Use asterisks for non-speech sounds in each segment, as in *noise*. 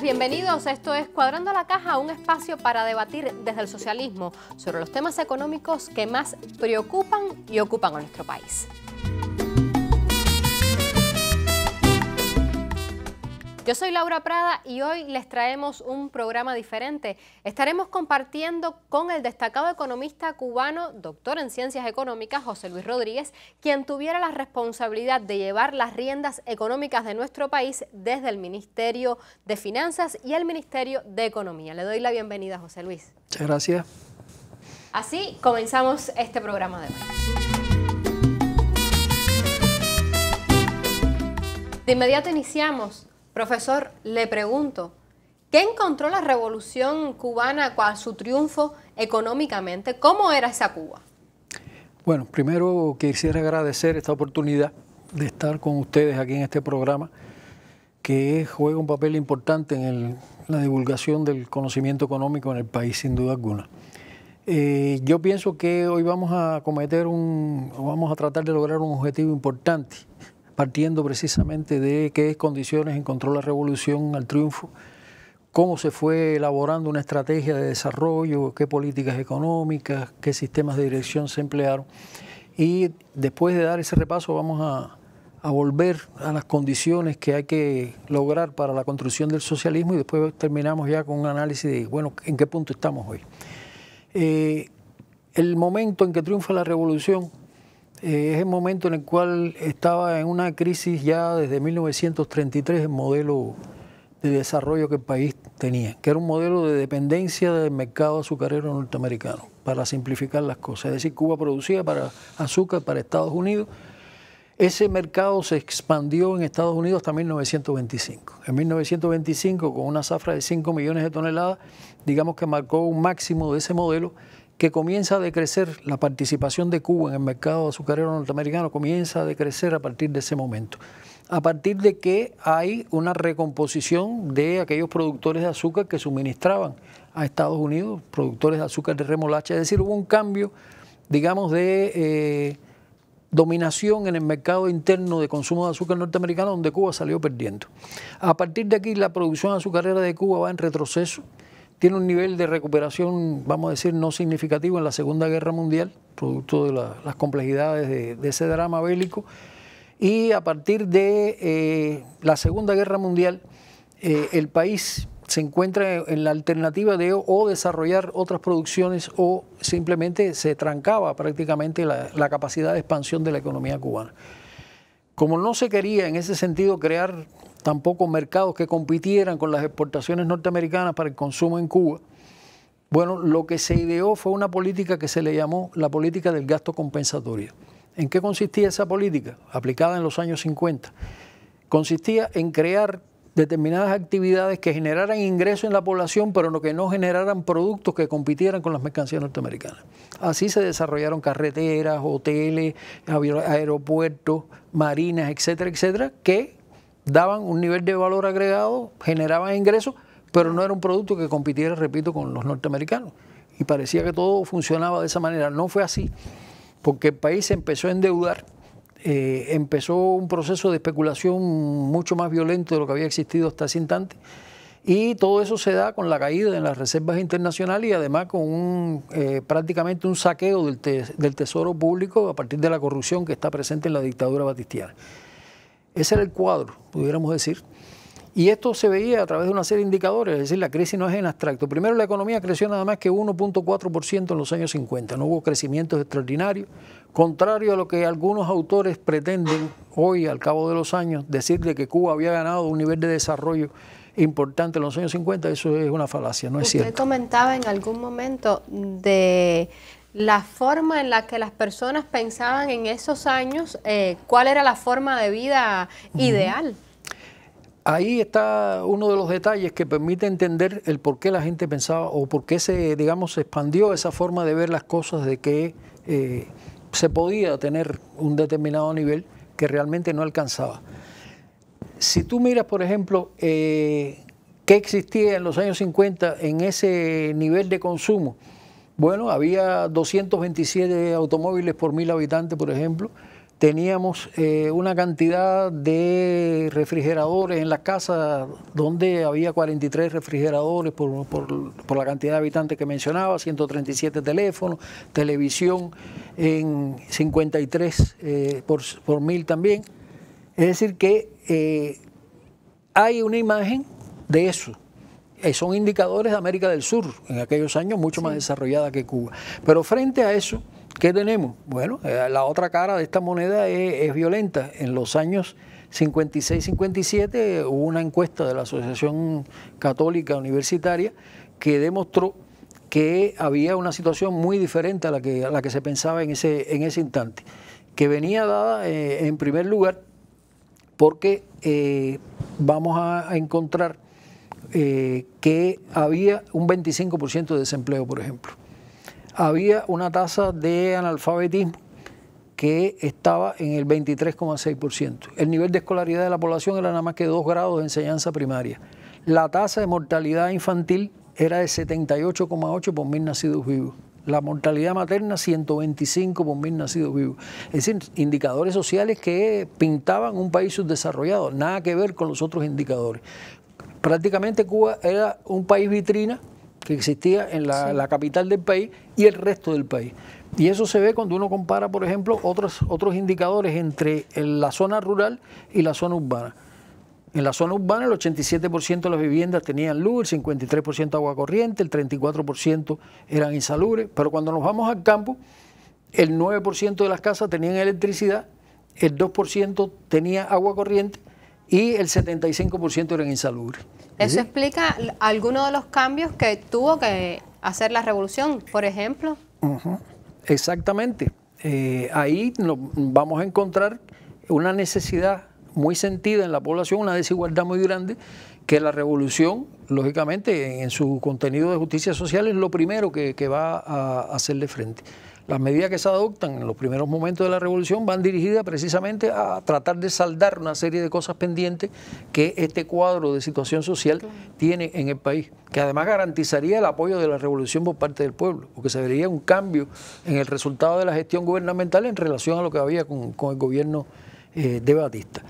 bienvenidos. Esto es Cuadrando la Caja, un espacio para debatir desde el socialismo sobre los temas económicos que más preocupan y ocupan a nuestro país. Yo soy Laura Prada y hoy les traemos un programa diferente. Estaremos compartiendo con el destacado economista cubano, doctor en ciencias económicas, José Luis Rodríguez, quien tuviera la responsabilidad de llevar las riendas económicas de nuestro país desde el Ministerio de Finanzas y el Ministerio de Economía. Le doy la bienvenida, José Luis. Muchas gracias. Así comenzamos este programa de hoy. De inmediato iniciamos Profesor, le pregunto, ¿qué encontró la revolución cubana con su triunfo económicamente? ¿Cómo era esa Cuba? Bueno, primero quisiera agradecer esta oportunidad de estar con ustedes aquí en este programa que juega un papel importante en la divulgación del conocimiento económico en el país, sin duda alguna. Eh, yo pienso que hoy vamos a cometer un, vamos a tratar de lograr un objetivo importante partiendo precisamente de qué condiciones encontró la revolución al triunfo, cómo se fue elaborando una estrategia de desarrollo, qué políticas económicas, qué sistemas de dirección se emplearon. Y después de dar ese repaso vamos a, volver a las condiciones que hay que lograr para la construcción del socialismo y después terminamos ya con un análisis de, bueno, en qué punto estamos hoy. Eh, el momento en que triunfa la revolución eh, es el momento en el cual estaba en una crisis ya desde 1933 el modelo de desarrollo que el país tenía, que era un modelo de dependencia del mercado azucarero norteamericano, para simplificar las cosas. Es decir, Cuba producía para azúcar para Estados Unidos. Ese mercado se expandió en Estados Unidos hasta 1925. En 1925, con una zafra de 5 millones de toneladas, digamos que marcó un máximo de ese modelo que comienza a decrecer la participación de Cuba en el mercado azucarero norteamericano, comienza a decrecer a partir de ese momento. A partir de que hay una recomposición de aquellos productores de azúcar que suministraban a Estados Unidos, productores de azúcar de remolacha, es decir, hubo un cambio, digamos, de eh, dominación en el mercado interno de consumo de azúcar norteamericano, donde Cuba salió perdiendo. A partir de aquí, la producción azucarera de Cuba va en retroceso tiene un nivel de recuperación, vamos a decir, no significativo en la Segunda Guerra Mundial, producto de las complejidades de, ese drama bélico. Y a partir de eh, la Segunda Guerra Mundial, eh, el país se encuentra en la alternativa de o desarrollar otras producciones o simplemente se trancaba prácticamente la capacidad de expansión de la economía cubana. Como no se quería en ese sentido crear tampoco mercados que compitieran con las exportaciones norteamericanas para el consumo en Cuba. Bueno, lo que se ideó fue una política que se le llamó la política del gasto compensatorio. ¿En qué consistía esa política? Aplicada en los años 50. Consistía en crear determinadas actividades que generaran ingreso en la población, pero que no generaran productos que compitieran con las mercancías norteamericanas. Así se desarrollaron carreteras, hoteles, aeropuertos, marinas, etcétera, etcétera, que daban un nivel de valor agregado, generaban ingresos, pero no era un producto que compitiera, repito, con los norteamericanos. Y parecía que todo funcionaba de esa manera. No fue así, porque el país empezó a endeudar, eh, empezó un proceso de especulación mucho más violento de lo que había existido hasta ese instante. Y todo eso se da con la caída en las reservas internacionales y además con un, eh, prácticamente un saqueo del, del tesoro público a partir de la corrupción que está presente en la dictadura batistiana. Ese era el cuadro, pudiéramos decir. Y esto se veía a través de una serie de indicadores, es decir, la crisis no es en abstracto. Primero, la economía creció nada más que 1.4% en los años 50, no hubo crecimiento extraordinarios, contrario a lo que algunos autores pretenden hoy, al cabo de los años, decirle que Cuba había ganado un nivel de desarrollo importante en los años 50, eso es una falacia, no es cierto. Usted comentaba en algún momento de la forma en la que las personas pensaban en esos años, eh, cuál era la forma de vida ideal. Ahí está uno de los detalles que permite entender el por qué la gente pensaba o por qué se, expandió esa forma de ver las cosas de que eh, se podía tener un determinado nivel que realmente no alcanzaba. Si tú miras, por ejemplo, eh, qué existía en los años 50 en ese nivel de consumo, bueno, había 227 automóviles por mil habitantes, por ejemplo. Teníamos eh, una cantidad de refrigeradores en la casa donde había 43 refrigeradores por, la cantidad de habitantes que mencionaba, 137 teléfonos, televisión en 53 eh, por, por, mil también. Es decir, que eh, hay una imagen de eso eh, son indicadores de América del Sur, en aquellos años mucho más desarrollada que Cuba. Pero frente a eso, ¿qué tenemos? Bueno, eh, la otra cara de esta moneda es, violenta. En los años 56-57 hubo una encuesta de la Asociación Católica Universitaria que demostró que había una situación muy diferente a la que, a la que se pensaba en ese, en ese instante, que venía dada eh, en primer lugar porque vamos a encontrar eh, que había un 25% de desempleo, por ejemplo. Había una tasa de analfabetismo que estaba en el 23,6%. El nivel de escolaridad de la población era nada más que dos grados de enseñanza primaria. La tasa de mortalidad infantil era de 78,8 por mil nacidos vivos. La mortalidad materna 125 por mil nacidos vivos. Es decir, indicadores sociales que pintaban un país subdesarrollado, nada que ver con los otros indicadores prácticamente Cuba era un país vitrina que existía en la, capital del país y el resto del país. Y eso se ve cuando uno compara, por ejemplo, otros, otros indicadores entre la zona rural y la zona urbana. En la zona urbana el 87% de las viviendas tenían luz, el 53% agua corriente, el 34% eran insalubres, pero cuando nos vamos al campo, el 9% de las casas tenían electricidad, el 2% tenía agua corriente y el 75% eran insalubres. Eso explica algunos de los cambios que tuvo que hacer la revolución, por ejemplo. Exactamente. Eh, ahí vamos a encontrar una necesidad muy sentida en la población, una desigualdad muy grande, que la revolución, lógicamente, en su contenido de justicia social es lo primero que, que va a hacerle frente. Las medidas que se adoptan en los primeros momentos de la revolución van dirigidas precisamente a tratar de saldar una serie de cosas pendientes que este cuadro de situación social tiene en el país, que además garantizaría el apoyo de la revolución por parte del pueblo, porque se vería un cambio en el resultado de la gestión gubernamental en relación a lo que había con, el gobierno eh, de Batista.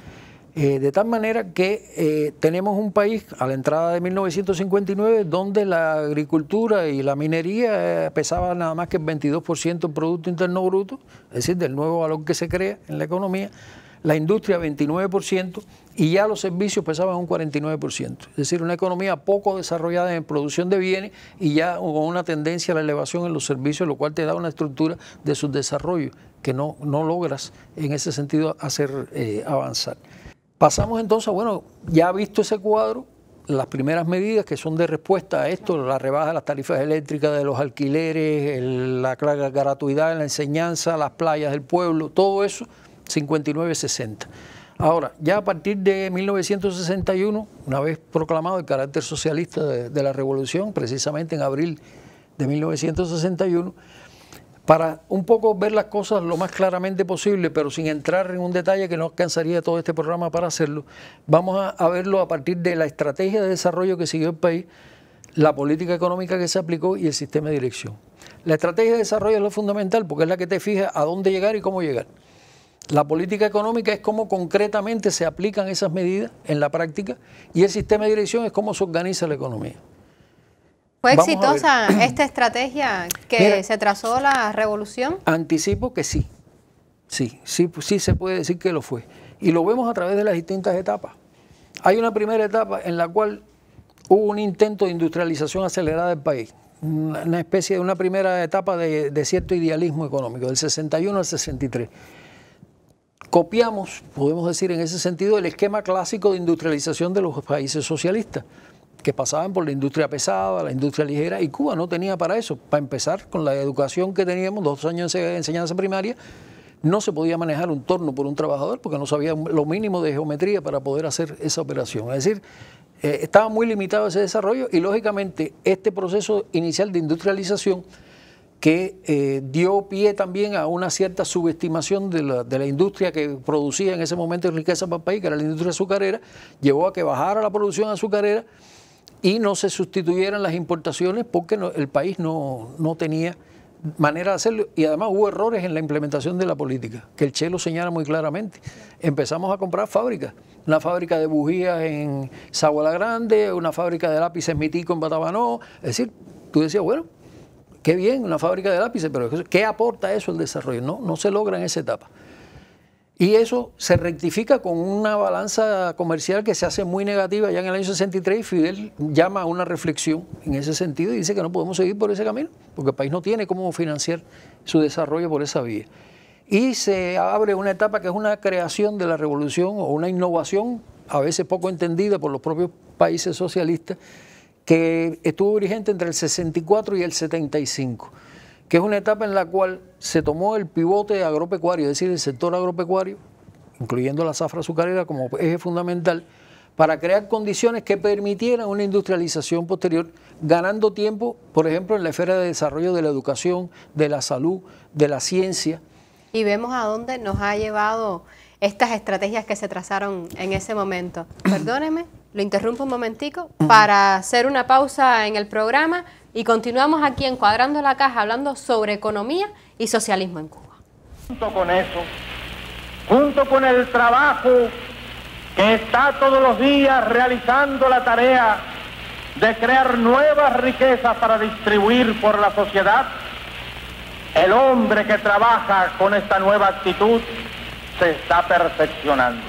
Eh, de tal manera que eh, tenemos un país a la entrada de 1959 donde la agricultura y la minería eh, pesaban nada más que el 22% del Producto Interno Bruto, es decir, del nuevo valor que se crea en la economía, la industria 29% y ya los servicios pesaban un 49%. Es decir, una economía poco desarrollada en producción de bienes y ya con una tendencia a la elevación en los servicios, lo cual te da una estructura de subdesarrollo que no logras en ese sentido hacer avanzar. Pasamos entonces, bueno, ya visto ese cuadro, las primeras medidas que son de respuesta a esto, la rebaja de las tarifas eléctricas, de los alquileres, la gratuidad en la enseñanza, las playas del pueblo, todo eso, 59-60. Ahora, ya a partir de 1961, una vez proclamado el carácter socialista de la revolución, precisamente en abril de 1961, para un poco ver las cosas lo más claramente posible, pero sin entrar en un detalle que no alcanzaría todo este programa para hacerlo, vamos a, verlo a partir de la estrategia de desarrollo que siguió el país, la política económica que se aplicó y el sistema de dirección. La estrategia de desarrollo es lo fundamental porque es la que te fija a dónde llegar y cómo llegar. La política económica es cómo concretamente se aplican esas medidas en la práctica y el sistema de dirección es cómo se organiza la economía. ¿Fue exitosa esta estrategia que se trazó la revolución? Anticipo que sí. Sí, sí, sí se puede decir que lo fue. Y lo vemos a través de las distintas etapas. Hay una primera etapa en la cual hubo un intento de industrialización acelerada del país. Una especie de una primera etapa de cierto idealismo económico, del 61 al 63. Copiamos, podemos decir en ese sentido, el esquema clásico de industrialización de los países socialistas que pasaban por la industria pesada, la industria ligera, y Cuba no tenía para eso. Para empezar, con la educación que teníamos, dos años de enseñanza primaria, no se podía manejar un torno por un trabajador porque no sabía lo mínimo de geometría para poder hacer esa operación. Es decir, eh, estaba muy limitado ese desarrollo y lógicamente este proceso inicial de industrialización que eh, dio pie también a una cierta subestimación de la, de la, industria que producía en ese momento riqueza para el país, que era la industria azucarera, llevó a que bajara la producción azucarera y no se sustituyeran las importaciones porque el país no, tenía manera de hacerlo y además hubo errores en la implementación de la política, que el Che lo señala muy claramente. Empezamos a comprar fábricas, una fábrica de bujías en Zaguala Grande, una fábrica de lápices Mitico en Batabanó, es decir, tú decías, bueno, qué bien, una fábrica de lápices, pero ¿qué aporta eso el desarrollo? No, no se logra en esa etapa. Y eso se rectifica con una balanza comercial que se hace muy negativa ya en el año 63 y Fidel llama a una reflexión en ese sentido y dice que no podemos seguir por ese camino, porque el país no tiene cómo financiar su desarrollo por esa vía. Y se abre una etapa que es una creación de la revolución o una innovación, a veces poco entendida por los propios países socialistas, que estuvo vigente entre el 64 y el 75 que es una etapa en la cual se tomó el pivote agropecuario, es decir, el sector agropecuario, incluyendo la zafra azucarera como eje fundamental, para crear condiciones que permitieran una industrialización posterior, ganando tiempo, por ejemplo, en la esfera de desarrollo de la educación, de la salud, de la ciencia. Y vemos a dónde nos ha llevado estas estrategias que se trazaron en ese momento. Perdóneme, lo interrumpo un momentico para hacer una pausa en el programa y continuamos aquí encuadrando la Caja hablando sobre economía y socialismo en Cuba. Junto con eso, junto con el trabajo que está todos los días realizando la tarea de crear nuevas riquezas para distribuir por la sociedad, el hombre que trabaja con esta nueva actitud se está perfeccionando.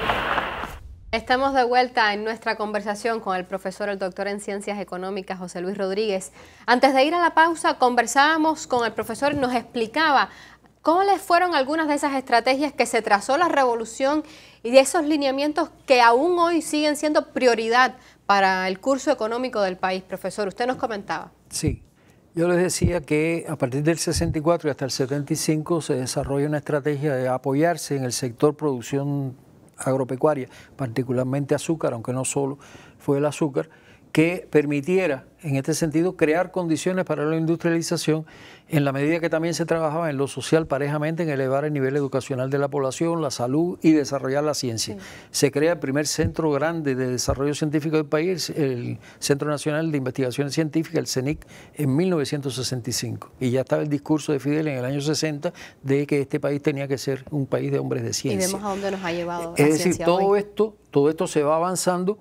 Estamos de vuelta en nuestra conversación con el profesor, el doctor en Ciencias Económicas, José Luis Rodríguez. Antes de ir a la pausa, conversábamos con el profesor y nos explicaba cómo les fueron algunas de esas estrategias que se trazó la revolución y de esos lineamientos que aún hoy siguen siendo prioridad para el curso económico del país. Profesor, usted nos comentaba. Sí, yo les decía que a partir del 64 y hasta el 75 se desarrolla una estrategia de apoyarse en el sector producción agropecuaria, particularmente azúcar, aunque no solo fue el azúcar, que permitiera, en este sentido, crear condiciones para la industrialización en la medida que también se trabajaba en lo social parejamente, en elevar el nivel educacional de la población, la salud y desarrollar la ciencia. Se crea el primer centro grande de desarrollo científico del país, el Centro Nacional de Investigaciones Científicas, el CENIC, en 1965. Y ya estaba el discurso de Fidel en el año 60 de que este país tenía que ser un país de hombres de ciencia. Y vemos a dónde nos ha llevado. Es decir, todo esto, todo esto se va avanzando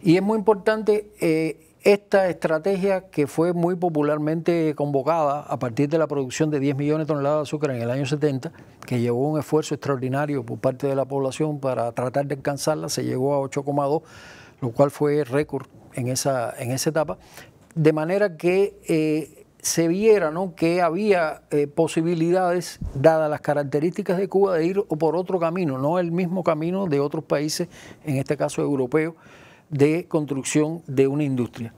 y es muy importante eh, esta estrategia que fue muy popularmente convocada a partir de la producción de 10 millones de toneladas de azúcar en el año 70, que llevó un esfuerzo extraordinario por parte de la población para tratar de alcanzarla, se llegó a 8,2, lo cual fue récord en esa, en esa etapa, de manera que eh, se viera ¿no? que había eh, posibilidades, dadas las características de Cuba, de ir por otro camino, no el mismo camino de otros países, en este caso europeos de construcción de una industria.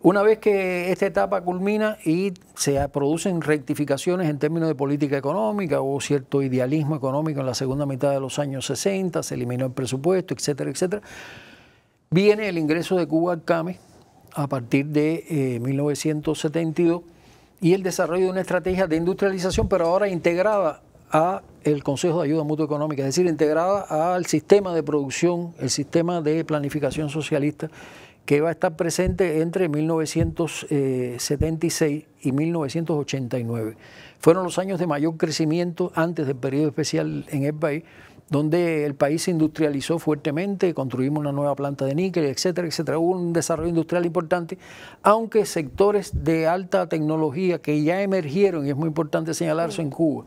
Una vez que esta etapa culmina y se producen rectificaciones en términos de política económica, hubo cierto idealismo económico en la segunda mitad de los años 60, se eliminó el presupuesto, etcétera, etcétera, viene el ingreso de Cuba al CAME a partir de 1972 eh, y el desarrollo de una estrategia de industrialización, pero ahora integrada a el Consejo de Ayuda Mutua Económica, es decir, integrada al sistema de producción, el sistema de planificación socialista que va a estar presente entre 1976 eh, y 1989. Fueron los años de mayor crecimiento antes del periodo especial en el país, donde el país se industrializó fuertemente, construimos una nueva planta de níquel, etcétera, etcétera. Hubo un desarrollo industrial importante, aunque sectores de alta tecnología que ya emergieron, y es muy importante señalar en Cuba,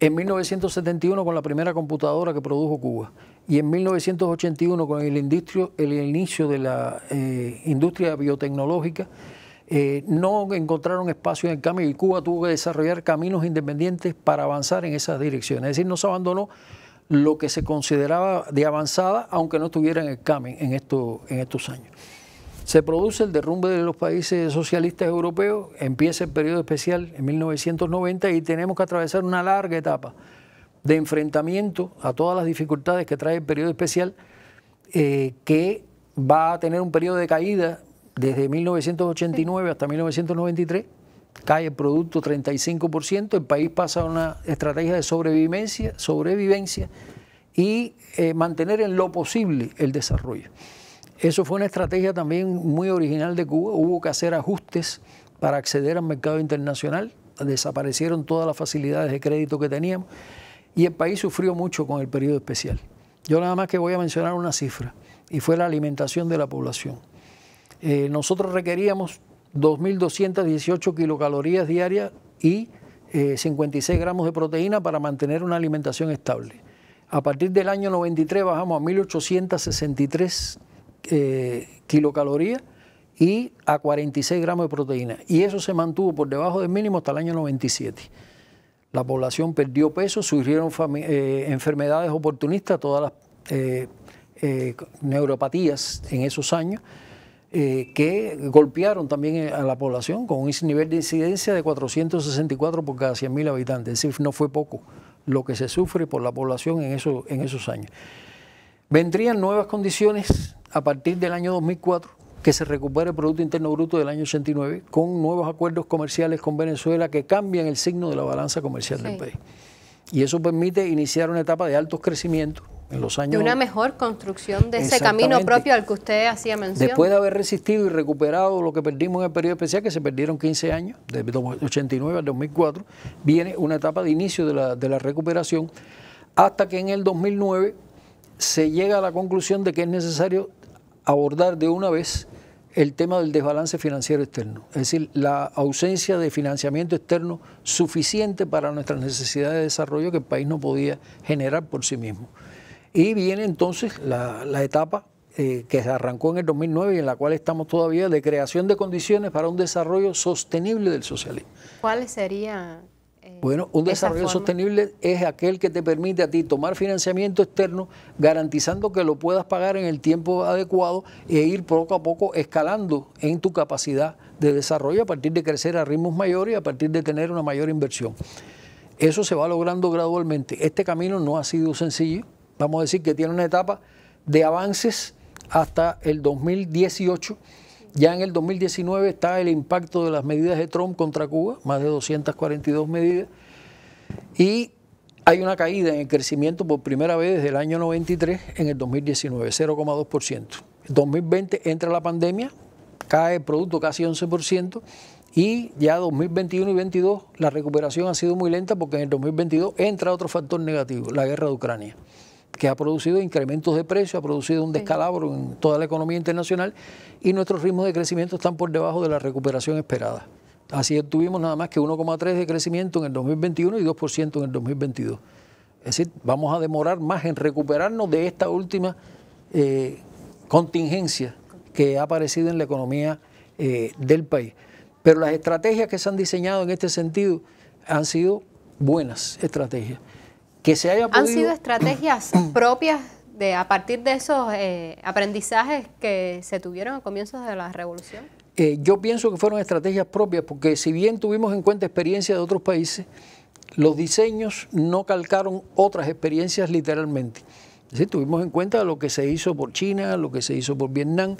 en 1971 con la primera computadora que produjo Cuba y en 1981 con el, el inicio de la eh, industria biotecnológica, eh, no encontraron espacio en el camino y Cuba tuvo que desarrollar caminos independientes para avanzar en esas direcciones. Es decir, no se abandonó lo que se consideraba de avanzada, aunque no estuviera en el CAMEN en estos años. Se produce el derrumbe de los países socialistas europeos, empieza el periodo especial en 1990 y tenemos que atravesar una larga etapa de enfrentamiento a todas las dificultades que trae el periodo especial, eh, que va a tener un periodo de caída desde 1989 hasta 1993, cae el producto 35%, el país pasa a una estrategia de sobrevivencia, sobrevivencia y eh, mantener en lo posible el desarrollo. Eso fue una estrategia también muy original de Cuba. Hubo que hacer ajustes para acceder al mercado internacional. Desaparecieron todas las facilidades de crédito que teníamos y el país sufrió mucho con el periodo especial. Yo nada más que voy a mencionar una cifra y fue la alimentación de la población. Eh, nosotros requeríamos 2.218 kilocalorías diarias y 56 eh, gramos de proteína para mantener una alimentación estable. A partir del año 93 bajamos a 1.863 eh, kilocalorías y a 46 gramos de proteína. Y eso se mantuvo por debajo del mínimo hasta el año 97. La población perdió peso, surgieron eh, enfermedades oportunistas, todas las eh, eh, neuropatías en esos años, que golpearon también a la población con un nivel de incidencia de 464 por cada 100.000 habitantes. Es decir, no fue poco lo que se sufre por la población en, en esos años. Vendrían nuevas condiciones a partir del año 2004 que se recupere el Producto Interno Bruto del año 89 con nuevos acuerdos comerciales con Venezuela que cambian el signo de la balanza comercial del país. Y eso permite iniciar una etapa de altos crecimientos en los años... De una mejor construcción de ese camino propio al que usted hacía mención. Después de haber resistido y recuperado lo que perdimos en el periodo especial, que se perdieron 15 años, de 89 al 2004, viene una etapa de inicio de la, de la recuperación hasta que en el 2009 se llega a la conclusión de que es necesario abordar de una vez el tema del desbalance financiero externo, es decir, la ausencia de financiamiento externo suficiente para nuestras necesidades de desarrollo que el país no podía generar por sí mismo. Y viene entonces la, etapa eh, que se arrancó en el 2009 y en la cual estamos todavía de creación de condiciones para un desarrollo sostenible del socialismo. ¿Cuáles serían bueno, un desarrollo sostenible es aquel que te permite a ti tomar financiamiento externo, garantizando que lo puedas pagar en el tiempo adecuado e ir poco a poco escalando en tu capacidad de desarrollo a partir de crecer a ritmos mayores y a partir de tener una mayor inversión. Eso se va logrando gradualmente. Este camino no ha sido sencillo. Vamos a decir que tiene una etapa de avances hasta el 2018 ya en el 2019 está el impacto de las medidas de Trump contra Cuba, más de 242 medidas, y hay una caída en el crecimiento por primera vez desde el año 93 en el 2019, 0,2%. En 2020 entra la pandemia, cae el producto casi 11%, y ya 2021 y 2022 la recuperación ha sido muy lenta porque en el 2022 entra otro factor negativo, la guerra de Ucrania que ha producido incrementos de precios, ha producido un descalabro en toda la economía internacional y nuestros ritmos de crecimiento están por debajo de la recuperación esperada. Así estuvimos tuvimos nada más que 1,3 de crecimiento en el 2021 y 2% en el 2022. Es decir, vamos a demorar más en recuperarnos de esta última eh, contingencia que ha aparecido en la economía eh, del país. Pero las estrategias que se han diseñado en este sentido han sido buenas estrategias. ¿Han sido estrategias *clears throat* propias de a partir de esos eh, aprendizajes que se tuvieron a comienzos de la revolución? Eh, yo pienso que fueron estrategias propias, porque si bien tuvimos en cuenta experiencias de otros países, los diseños no calcaron otras experiencias literalmente. tuvimos en cuenta lo que se hizo por China, lo que se hizo por Vietnam,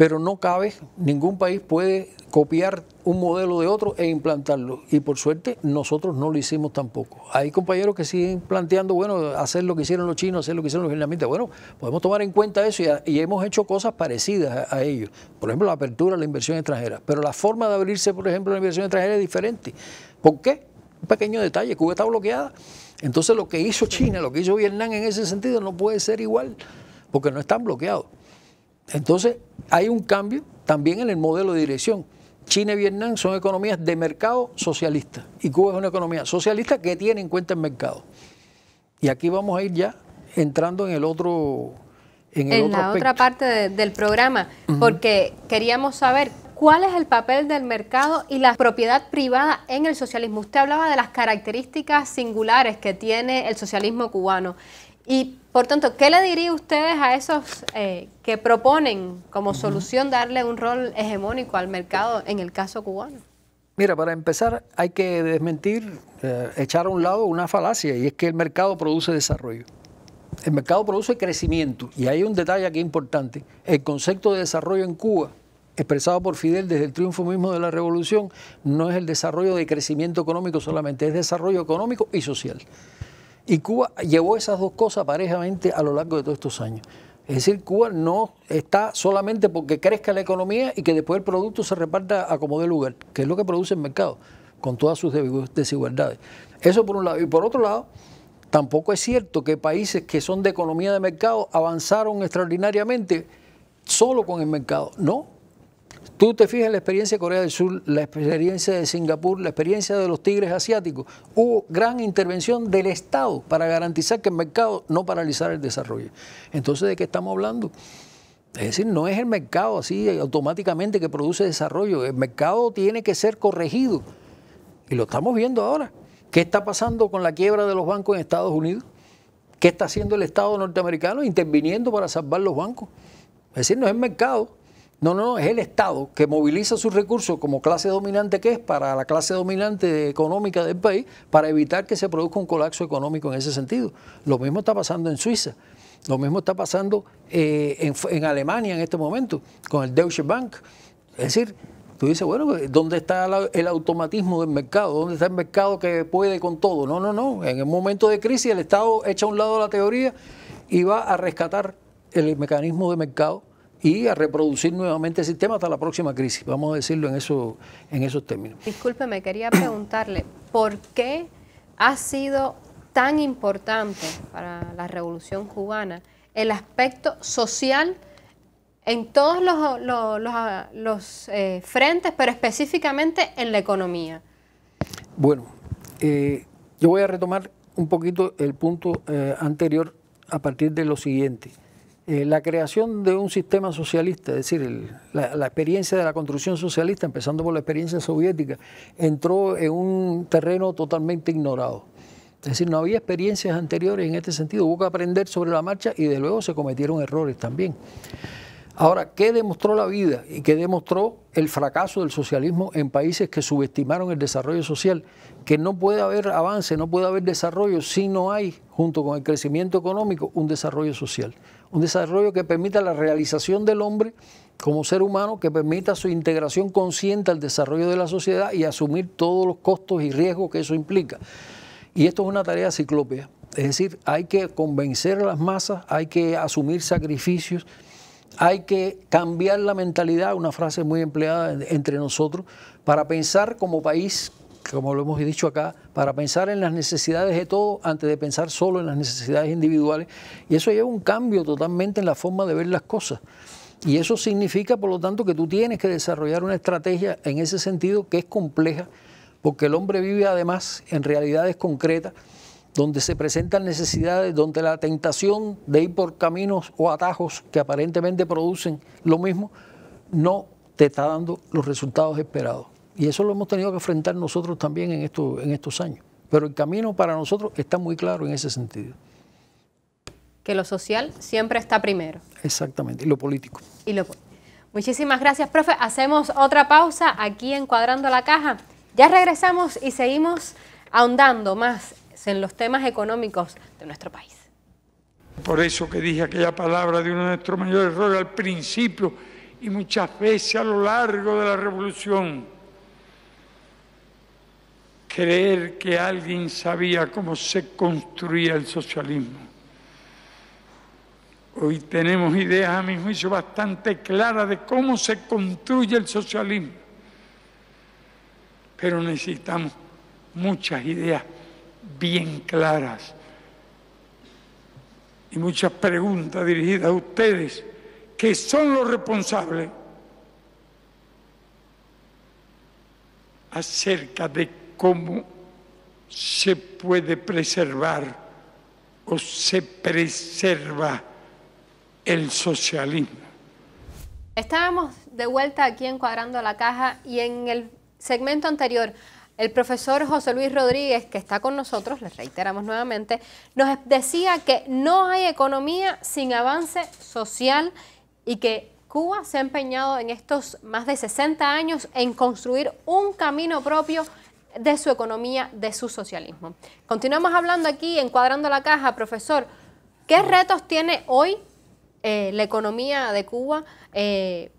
pero no cabe, ningún país puede copiar un modelo de otro e implantarlo. Y por suerte nosotros no lo hicimos tampoco. Hay compañeros que siguen planteando, bueno, hacer lo que hicieron los chinos, hacer lo que hicieron los vietnamitas. Bueno, podemos tomar en cuenta eso y, hemos hecho cosas parecidas a, ellos. Por ejemplo, la apertura a la inversión extranjera. Pero la forma de abrirse, por ejemplo, a la inversión extranjera es diferente. ¿Por qué? Un pequeño detalle, Cuba está bloqueada. Entonces lo que hizo China, lo que hizo Vietnam en ese sentido no puede ser igual, porque no están bloqueados. Entonces, hay un cambio también en el modelo de dirección. China y Vietnam son economías de mercado socialista y Cuba es una economía socialista que tiene en cuenta el mercado. Y aquí vamos a ir ya entrando en el otro en, la otra parte del programa, porque queríamos saber cuál es el papel del mercado y la propiedad privada en el socialismo. Usted hablaba de las características singulares que tiene el socialismo cubano. Y por tanto, ¿qué le diría ustedes a esos eh, que proponen como solución darle un rol hegemónico al mercado en el caso cubano? Mira, para empezar hay que desmentir, eh, echar a un lado una falacia y es que el mercado produce desarrollo. El mercado produce crecimiento y hay un detalle aquí importante. El concepto de desarrollo en Cuba expresado por Fidel desde el triunfo mismo de la revolución, no es el desarrollo de crecimiento económico solamente, es desarrollo económico y social. Y Cuba llevó esas dos cosas parejamente a lo largo de todos estos años. Es decir, Cuba no está solamente porque crezca la economía y que después el producto se reparta a como dé lugar, que es lo que produce el mercado, con todas sus desigualdades. Eso por un lado. Y por otro lado, tampoco es cierto que países que son de economía de mercado avanzaron extraordinariamente solo con el mercado. No, Tú te fijas en la experiencia de Corea del Sur, la experiencia de Singapur, la experiencia de los tigres asiáticos. Hubo gran intervención del Estado para garantizar que el mercado no paralizara el desarrollo. Entonces, ¿de qué estamos hablando? Es decir, no es el mercado así automáticamente que produce desarrollo. El mercado tiene que ser corregido. Y lo estamos viendo ahora. ¿Qué está pasando con la quiebra de los bancos en Estados Unidos? ¿Qué está haciendo el Estado norteamericano interviniendo para salvar los bancos? Es decir, no es el mercado, no, no, no, es el Estado que moviliza sus recursos como clase dominante que es para la clase dominante económica del país para evitar que se produzca un colapso económico en ese sentido. Lo mismo está pasando en Suiza, lo mismo está pasando eh, en, Alemania en este momento con el Deutsche Bank. Es decir, tú dices, bueno, ¿dónde está el automatismo del mercado? ¿Dónde está el mercado que puede con todo? No, no, no. En el momento de crisis el Estado echa a un lado la teoría y va a rescatar el mecanismo de mercado y a reproducir nuevamente el sistema hasta la próxima crisis, vamos a decirlo en, en esos términos. Discúlpeme, quería preguntarle, ¿por qué ha sido tan importante para la revolución cubana el aspecto social en todos los, eh, frentes, pero específicamente en la economía? Bueno, eh, yo voy a retomar un poquito el punto eh, anterior a partir de lo siguiente. Eh, la creación de un sistema socialista, es decir, la, la, experiencia de la construcción socialista, empezando por la experiencia soviética, entró en un terreno totalmente ignorado. Es decir, no había experiencias anteriores en este sentido, hubo que aprender sobre la marcha y de luego se cometieron errores también. Ahora, ¿qué demostró la vida y qué demostró el fracaso del socialismo en países que subestimaron el desarrollo social? que no puede haber avance, no puede haber desarrollo si no hay, junto con el crecimiento económico, un desarrollo social. Un desarrollo que permita la realización del hombre como ser humano, que permita su integración consciente al desarrollo de la sociedad y asumir todos los costos y riesgos que eso implica. Y esto es una tarea ciclópea. Es decir, hay que convencer a las masas, hay que asumir sacrificios, hay que cambiar la mentalidad, una frase muy empleada entre nosotros, para pensar como país, como lo hemos dicho acá, para pensar en las necesidades de todos antes de pensar solo en las necesidades individuales. Y eso lleva un cambio totalmente en la forma de ver las cosas. Y eso significa, por lo tanto, que tú tienes que desarrollar una estrategia en ese sentido que es compleja, porque el hombre vive además en realidades concretas donde se presentan necesidades, donde la tentación de ir por caminos o atajos que aparentemente producen lo mismo, no te está dando los resultados esperados. Y eso lo hemos tenido que enfrentar nosotros también en, en estos años. Pero el camino para nosotros está muy claro en ese sentido. Que lo social siempre está primero. Exactamente, y lo político. Y lo, muchísimas gracias, profe. Hacemos otra pausa aquí encuadrando la Caja. Ya regresamos y seguimos ahondando más en los temas económicos de nuestro país. Por eso que dije aquella palabra de uno de nuestros mayores errores al principio y muchas veces a lo largo de la revolución creer que alguien sabía cómo se construía el socialismo. Hoy tenemos ideas, a mi juicio, bastante claras de cómo se construye el socialismo, pero necesitamos muchas ideas bien claras y muchas preguntas dirigidas a ustedes, que son los responsables acerca de cómo se puede preservar o se preserva el socialismo. Estábamos de vuelta aquí encuadrando la Caja y en el segmento anterior el profesor José Luis Rodríguez, que está con nosotros, les reiteramos nuevamente, nos decía que no hay economía sin avance social y que Cuba se ha empeñado en estos más de 60 años en construir un camino propio de su economía, de su socialismo. Continuamos hablando aquí, encuadrando la caja, profesor, ¿qué retos tiene hoy eh, la economía de Cuba eh,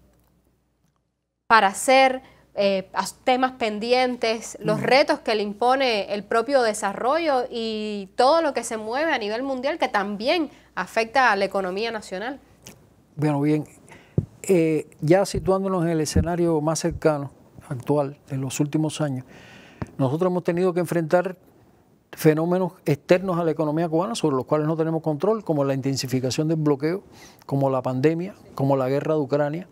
para hacer eh, temas pendientes, los mm. retos que le impone el propio desarrollo y todo lo que se mueve a nivel mundial que también afecta a la economía nacional? Bueno, bien, ya situándonos en el escenario más cercano, actual, en los últimos años, nosotros hemos tenido que enfrentar fenómenos externos a la economía cubana sobre los cuales no tenemos control, como la intensificación del bloqueo, como la pandemia, como la guerra de Ucrania,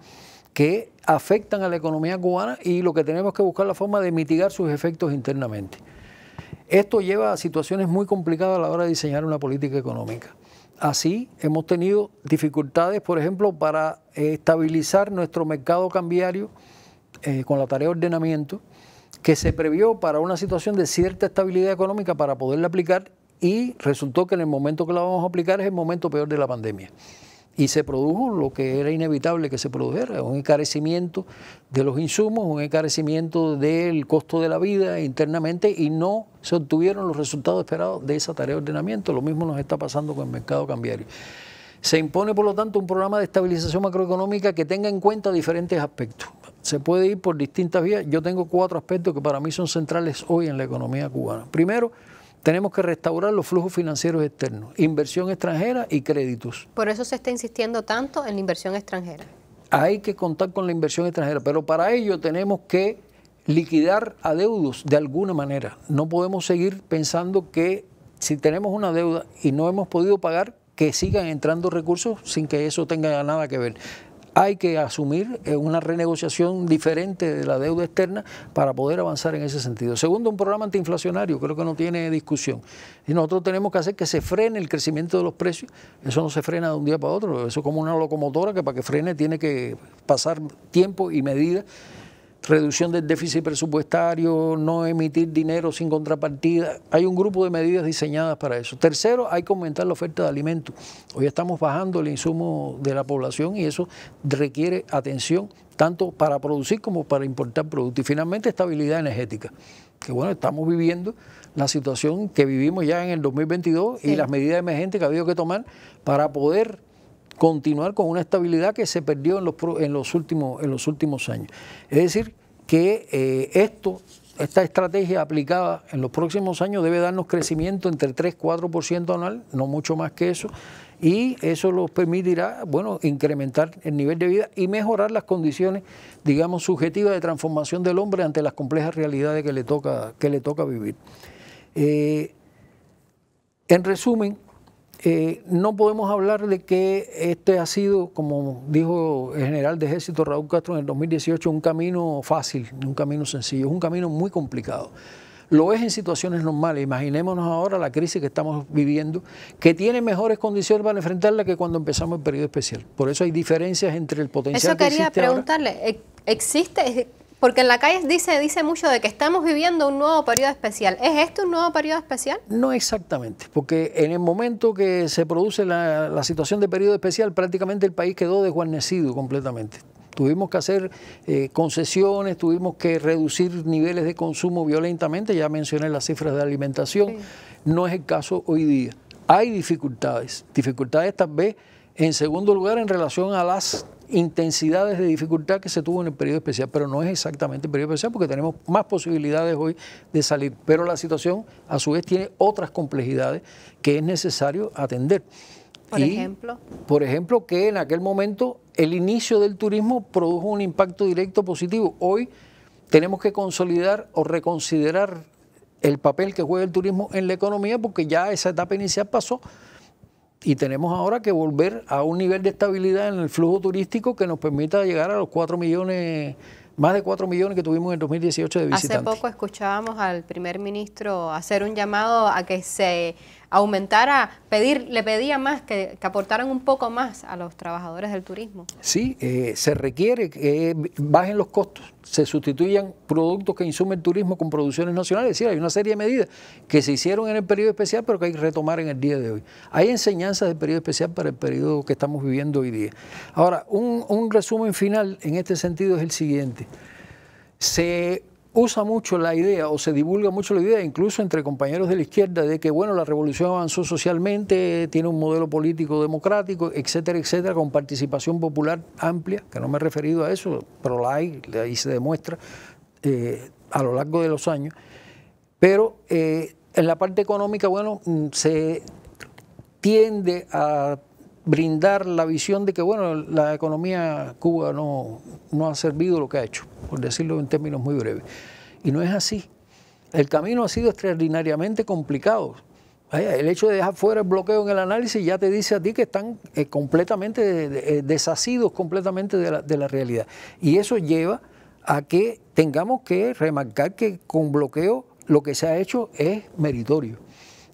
que afectan a la economía cubana y lo que tenemos que buscar la forma de mitigar sus efectos internamente. Esto lleva a situaciones muy complicadas a la hora de diseñar una política económica. Así hemos tenido dificultades, por ejemplo, para estabilizar nuestro mercado cambiario eh, con la tarea de ordenamiento que se previó para una situación de cierta estabilidad económica para poderla aplicar y resultó que en el momento que la vamos a aplicar es el momento peor de la pandemia. Y se produjo lo que era inevitable que se produjera, un encarecimiento de los insumos, un encarecimiento del costo de la vida internamente y no se obtuvieron los resultados esperados de esa tarea de ordenamiento. Lo mismo nos está pasando con el mercado cambiario. Se impone, por lo tanto, un programa de estabilización macroeconómica que tenga en cuenta diferentes aspectos se puede ir por distintas vías. Yo tengo cuatro aspectos que para mí son centrales hoy en la economía cubana. Primero, tenemos que restaurar los flujos financieros externos, inversión extranjera y créditos. Por eso se está insistiendo tanto en la inversión extranjera. Hay que contar con la inversión extranjera, pero para ello tenemos que liquidar adeudos de alguna manera. No podemos seguir pensando que si tenemos una deuda y no hemos podido pagar, que sigan entrando recursos sin que eso tenga nada que ver hay que asumir eh, una renegociación diferente de la deuda externa para poder avanzar en ese sentido. Segundo, un programa antiinflacionario, creo que no tiene discusión. Y nosotros tenemos que hacer que se frene el crecimiento de los precios. Eso no se frena de un día para otro, eso es como una locomotora que para que frene tiene que pasar tiempo y medidas reducción del déficit presupuestario, no emitir dinero sin contrapartida. Hay un grupo de medidas diseñadas para eso. Tercero, hay que aumentar la oferta de alimentos. Hoy estamos bajando el insumo de la población y eso requiere atención tanto para producir como para importar productos. Y finalmente, estabilidad energética. Que bueno, estamos viviendo la situación que vivimos ya en el 2022 y las medidas emergentes que ha habido que tomar para poder continuar con una estabilidad que se perdió en los, últimos, en los últimos años. Es decir, que eh, esto esta estrategia aplicada en los próximos años debe darnos crecimiento entre 3, 4% anual, no mucho más que eso, y eso nos permitirá, bueno, incrementar el nivel de vida y mejorar las condiciones, digamos, subjetivas de transformación del hombre ante las complejas realidades que le toca, que le toca vivir. Eh, en resumen, eh, no podemos hablar de que este ha sido, como dijo el general de ejército Raúl Castro en el 2018, un camino fácil, un camino sencillo, es un camino muy complicado. Lo es en situaciones normales. Imaginémonos ahora la crisis que estamos viviendo, que tiene mejores condiciones para enfrentarla que cuando empezamos el periodo especial. Por eso hay diferencias entre el potencial. quería que preguntarle, ¿existe? Porque en la calle dice, dice mucho de que estamos viviendo un nuevo periodo especial. ¿Es este un nuevo periodo especial? No exactamente, porque en el momento que se produce la, situación de periodo especial, prácticamente el país quedó desguarnecido completamente. Tuvimos que hacer eh, concesiones, tuvimos que reducir niveles de consumo violentamente, ya mencioné las cifras de alimentación, no es el caso hoy día. Hay dificultades, dificultades tal vez en segundo lugar en relación a las intensidades de dificultad que se tuvo en el periodo especial, pero no es exactamente el periodo especial porque tenemos más posibilidades hoy de salir, pero la situación a su vez tiene otras complejidades que es necesario atender. Por ejemplo. Por ejemplo, que en aquel momento el inicio del turismo produjo un impacto directo positivo. Hoy tenemos que consolidar o reconsiderar el papel que juega el turismo en la economía porque ya esa etapa inicial pasó y tenemos ahora que volver a un nivel de estabilidad en el flujo turístico que nos permita llegar a los 4 millones, más de 4 millones que tuvimos en 2018 de visitantes. Hace poco escuchábamos al primer ministro hacer un llamado a que se aumentar a pedir, le pedía más, que, aportaran un poco más a los trabajadores del turismo. Sí, eh, se requiere que bajen los costos, se sustituyan productos que insume el turismo con producciones nacionales. Es decir, hay una serie de medidas que se hicieron en el periodo especial, pero que hay que retomar en el día de hoy. Hay enseñanzas del periodo especial para el periodo que estamos viviendo hoy día. Ahora, un, un resumen final en este sentido es el siguiente. Se usa mucho la idea o se divulga mucho la idea, incluso entre compañeros de la izquierda, de que bueno, la revolución avanzó socialmente, tiene un modelo político democrático, etcétera, etcétera, con participación popular amplia, que no me he referido a eso, pero la hay, ahí se demuestra eh, a lo largo de los años. Pero eh, en la parte económica, bueno, mm, se tiende a brindar la visión de que, bueno, la economía Cuba no, no ha servido lo que ha hecho, por decirlo en términos muy breves. Y no es así. El camino ha sido extraordinariamente complicado. El hecho de dejar fuera el bloqueo en el análisis ya te dice a ti que están eh, completamente eh, desasidos completamente de la realidad. Y eso lleva a que tengamos que remarcar que con bloqueo lo que se ha hecho es meritorio.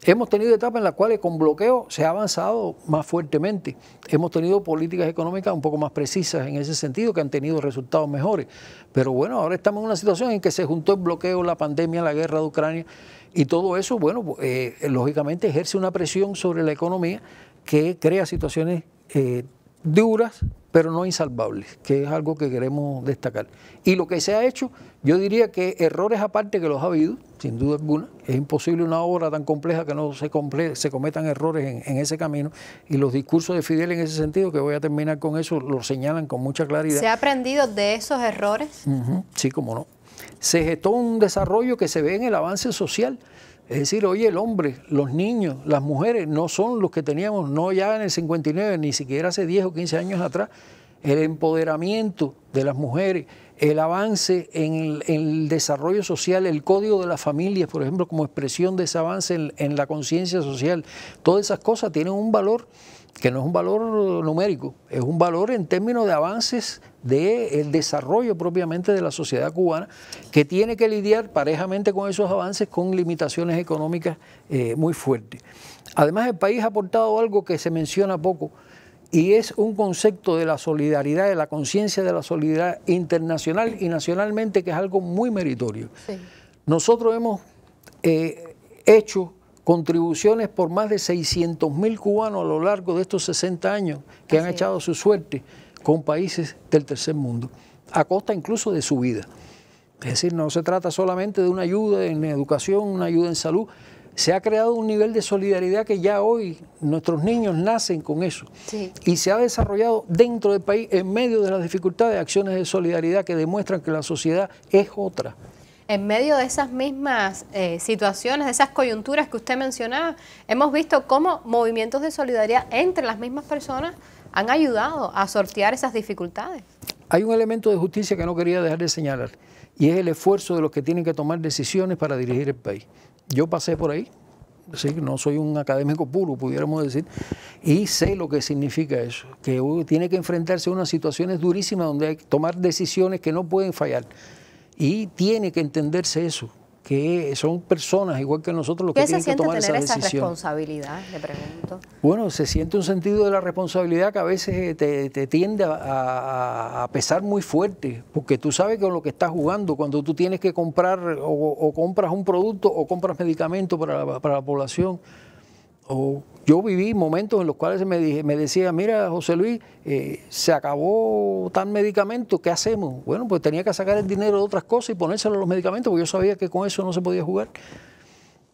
Hemos tenido etapas en las cuales con bloqueo se ha avanzado más fuertemente. Hemos tenido políticas económicas un poco más precisas en ese sentido que han tenido resultados mejores. Pero bueno, ahora estamos en una situación en que se juntó el bloqueo, la pandemia, la guerra de Ucrania y todo eso, bueno, pues, eh, lógicamente ejerce una presión sobre la economía que crea situaciones eh, duras, pero no insalvables, que es algo que queremos destacar. Y lo que se ha hecho yo diría que errores aparte que los ha habido, sin duda alguna, es imposible una obra tan compleja que no se, cometan errores en, ese camino y los discursos de Fidel en ese sentido, que voy a terminar con eso, lo señalan con mucha claridad. ¿Se ha aprendido de esos errores? Sí, cómo no. Se gestó un desarrollo que se ve en el avance social. Es decir, hoy el hombre, los niños, las mujeres no son los que teníamos, no ya en el 59, ni siquiera hace 10 o 15 años atrás. El empoderamiento de las mujeres, el avance en el, desarrollo social, el código de las familias, por ejemplo, como expresión de ese avance en, la conciencia social, todas esas cosas tienen un valor que no es un valor numérico, es un valor en términos de avances del el desarrollo propiamente de la sociedad cubana, que tiene que lidiar parejamente con esos avances con limitaciones económicas eh, muy fuertes. Además, el país ha aportado algo que se menciona poco, y es un concepto de la solidaridad, de la conciencia de la solidaridad internacional y nacionalmente que es algo muy meritorio. Nosotros hemos eh, hecho contribuciones por más de 600.000 mil cubanos a lo largo de estos 60 años que han echado su suerte con países del tercer mundo, a costa incluso de su vida. Es decir, no se trata solamente de una ayuda en educación, una ayuda en salud, se ha creado un nivel de solidaridad que ya hoy nuestros niños nacen con eso. Y se ha desarrollado dentro del país, en medio de las dificultades, acciones de solidaridad que demuestran que la sociedad es otra. En medio de esas mismas eh, situaciones, de esas coyunturas que usted mencionaba, hemos visto cómo movimientos de solidaridad entre las mismas personas han ayudado a sortear esas dificultades. Hay un elemento de justicia que no quería dejar de señalar y es el esfuerzo de los que tienen que tomar decisiones para dirigir el país. Yo pasé por ahí, ¿sí? no soy un académico puro, pudiéramos decir, y sé lo que significa eso, que uno tiene que enfrentarse a unas situaciones durísimas donde hay que tomar decisiones que no pueden fallar. Y tiene que entenderse eso, que son personas igual que nosotros los que tienen que tomar esa decisión. se siente tener esa responsabilidad? Le pregunto. Bueno, se siente un sentido de la responsabilidad que a veces te, tiende a, pesar muy fuerte, porque tú sabes con lo que estás jugando, cuando tú tienes que comprar o, compras un producto o compras medicamento para para la población o oh. yo viví momentos en los cuales me, decía, mira, José Luis, eh, se acabó tan medicamento, ¿qué hacemos? Bueno, pues tenía que sacar el dinero de otras cosas y ponérselo a los medicamentos, porque yo sabía que con eso no se podía jugar.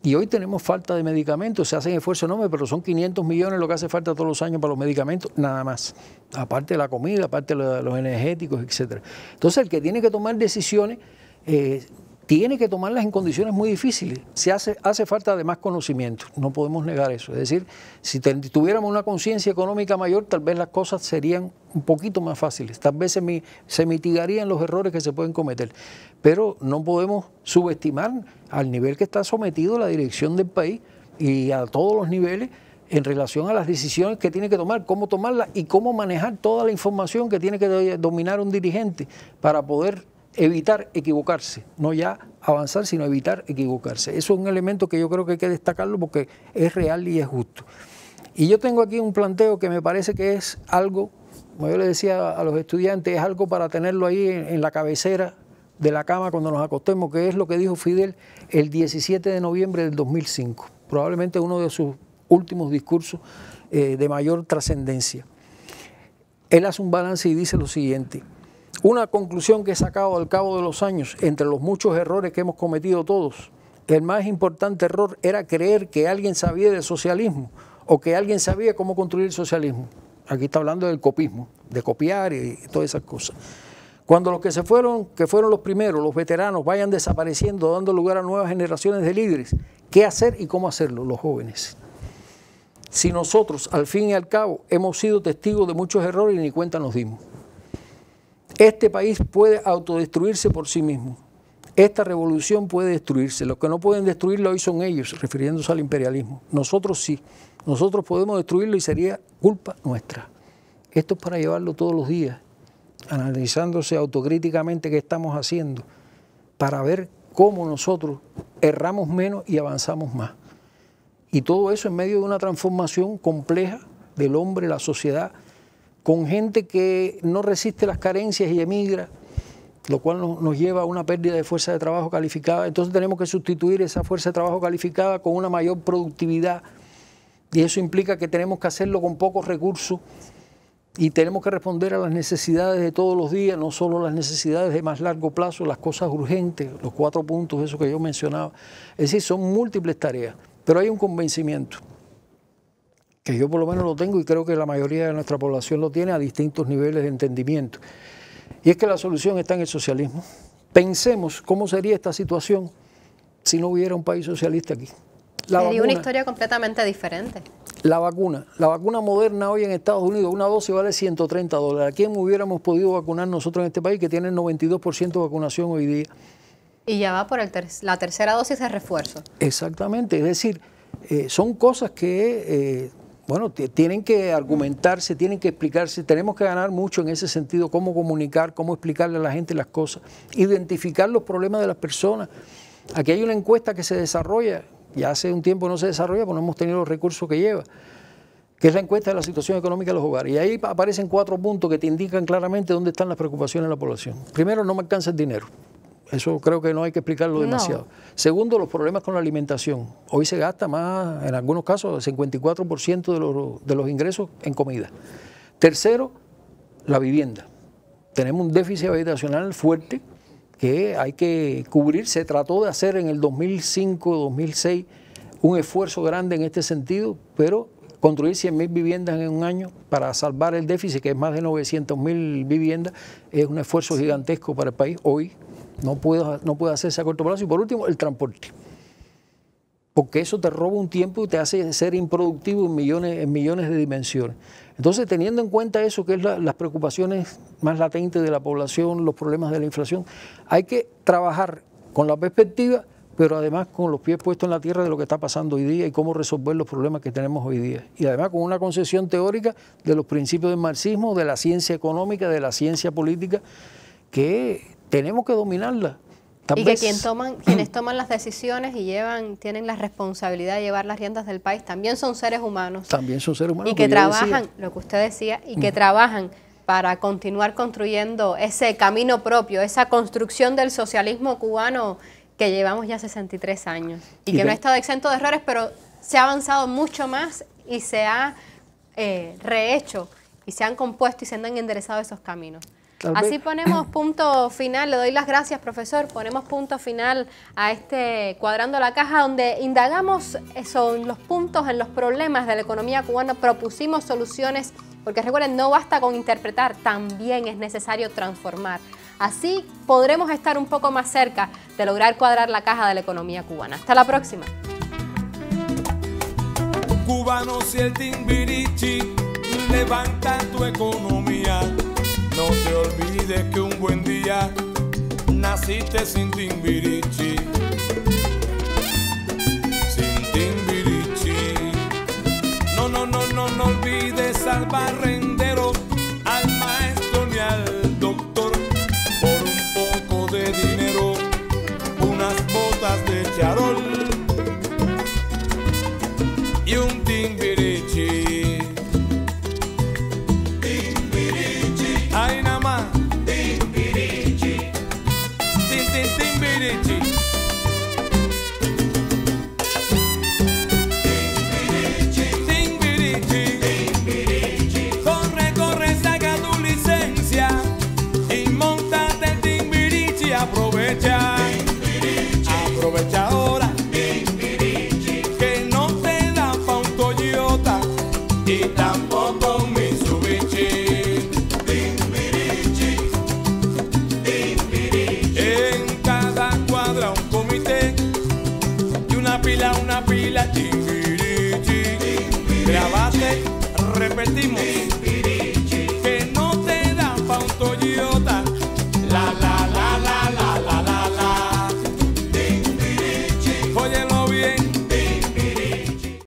Y hoy tenemos falta de medicamentos, se hacen esfuerzos enormes, pero son 500 millones lo que hace falta todos los años para los medicamentos, nada más. Aparte de la comida, aparte de los energéticos, etc. Entonces, el que tiene que tomar decisiones eh, tiene que tomarlas en condiciones muy difíciles. Se hace, hace falta además conocimiento, no podemos negar eso. Es decir, si tuviéramos una conciencia económica mayor, tal vez las cosas serían un poquito más fáciles, tal vez se, se mitigarían los errores que se pueden cometer. Pero no podemos subestimar al nivel que está sometido la dirección del país y a todos los niveles en relación a las decisiones que tiene que tomar, cómo tomarlas y cómo manejar toda la información que tiene que dominar un dirigente para poder evitar equivocarse, no ya avanzar, sino evitar equivocarse. Eso es un elemento que yo creo que hay que destacarlo porque es real y es justo. Y yo tengo aquí un planteo que me parece que es algo, como yo le decía a los estudiantes, es algo para tenerlo ahí en, la cabecera de la cama cuando nos acostemos, que es lo que dijo Fidel el 17 de noviembre del 2005, probablemente uno de sus últimos discursos eh, de mayor trascendencia. Él hace un balance y dice lo siguiente, una conclusión que he sacado al cabo de los años, entre los muchos errores que hemos cometido todos, el más importante error era creer que alguien sabía del socialismo o que alguien sabía cómo construir el socialismo. Aquí está hablando del copismo, de copiar y todas esas cosas. Cuando los que se fueron, que fueron los primeros, los veteranos, vayan desapareciendo, dando lugar a nuevas generaciones de líderes, ¿qué hacer y cómo hacerlo los jóvenes? Si nosotros, al fin y al cabo, hemos sido testigos de muchos errores y ni cuenta nos dimos. Este país puede autodestruirse por sí mismo. Esta revolución puede destruirse. Los que no pueden destruirlo hoy son ellos, refiriéndose al imperialismo. Nosotros sí. Nosotros podemos destruirlo y sería culpa nuestra. Esto es para llevarlo todos los días, analizándose autocríticamente qué estamos haciendo, para ver cómo nosotros erramos menos y avanzamos más. Y todo eso en medio de una transformación compleja del hombre, la sociedad, con gente que no resiste las carencias y emigra, lo cual nos lleva a una pérdida de fuerza de trabajo calificada. Entonces tenemos que sustituir esa fuerza de trabajo calificada con una mayor productividad y eso implica que tenemos que hacerlo con pocos recursos y tenemos que responder a las necesidades de todos los días, no solo las necesidades de más largo plazo, las cosas urgentes, los cuatro puntos, eso que yo mencionaba. Es decir, son múltiples tareas, pero hay un convencimiento que yo por lo menos lo tengo y creo que la mayoría de nuestra población lo tiene a distintos niveles de entendimiento. Y es que la solución está en el socialismo. Pensemos cómo sería esta situación si no hubiera un país socialista aquí. La sería una historia completamente diferente. La vacuna, la vacuna moderna hoy en Estados Unidos, una dosis vale 130 dólares. ¿A quién hubiéramos podido vacunar nosotros en este país que tiene el 92% de vacunación hoy día? Y ya va por la tercera dosis de refuerzo. Exactamente, es decir, eh, son cosas que eh, bueno, tienen que argumentarse, tienen que explicarse, tenemos que ganar mucho en ese sentido, cómo comunicar, cómo explicarle a la gente las cosas, identificar los problemas de las personas. Aquí hay una encuesta que se desarrolla, ya hace un tiempo no se desarrolla, porque no hemos tenido los recursos que lleva, que es la encuesta de la situación económica de los hogares. Y ahí aparecen cuatro puntos que te indican claramente dónde están las preocupaciones de la población. Primero, no me alcanza el dinero. Eso creo que no hay que explicarlo demasiado. Segundo, los problemas con la alimentación. Hoy se gasta más, en algunos casos, el 54% de los, de los ingresos en comida. Tercero, la vivienda. Tenemos un déficit habitacional fuerte que hay que cubrir. Se trató de hacer en el 2005, 2006 un esfuerzo grande en este sentido, pero construir 100.000 viviendas en un año para salvar el déficit, que es más de 900.000 viviendas, es un esfuerzo gigantesco para el país hoy, no puede, no hacerse a corto plazo. Y por último, el transporte. Porque eso te roba un tiempo y te hace ser improductivo en millones, en millones de dimensiones. Entonces, teniendo en cuenta eso, que es las preocupaciones más latentes de la población, los problemas de la inflación, hay que trabajar con la perspectiva, pero además con los pies puestos en la tierra de lo que está pasando hoy día y cómo resolver los problemas que tenemos hoy día. Y además con una concesión teórica de los principios del marxismo, de la ciencia económica, de la ciencia política, que tenemos que dominarla. y que toman, *clears throat* quienes toman las decisiones y llevan, tienen la responsabilidad de llevar las riendas del país, también son seres humanos. También son seres humanos. Y que trabajan, lo que usted decía, y que trabajan para continuar construyendo ese camino propio, esa construcción del socialismo cubano que llevamos ya 63 años y, que no ha estado exento de errores, pero se ha avanzado mucho más y se ha eh, rehecho y se han compuesto y se han enderezado esos caminos. Así ponemos punto final, le doy las gracias profesor, ponemos punto final a este Cuadrando la Caja donde indagamos eh, Son los puntos, en los problemas de la economía cubana, propusimos soluciones, porque recuerden, no basta con interpretar, también es necesario transformar. Así podremos estar un poco más cerca de lograr cuadrar la caja de la economía cubana. Hasta la próxima. Cubanos y el tu economía. No te olvides que un buen día naciste sin timbirichi. Sin timbirichi. No, no, no, no, no olvides salvar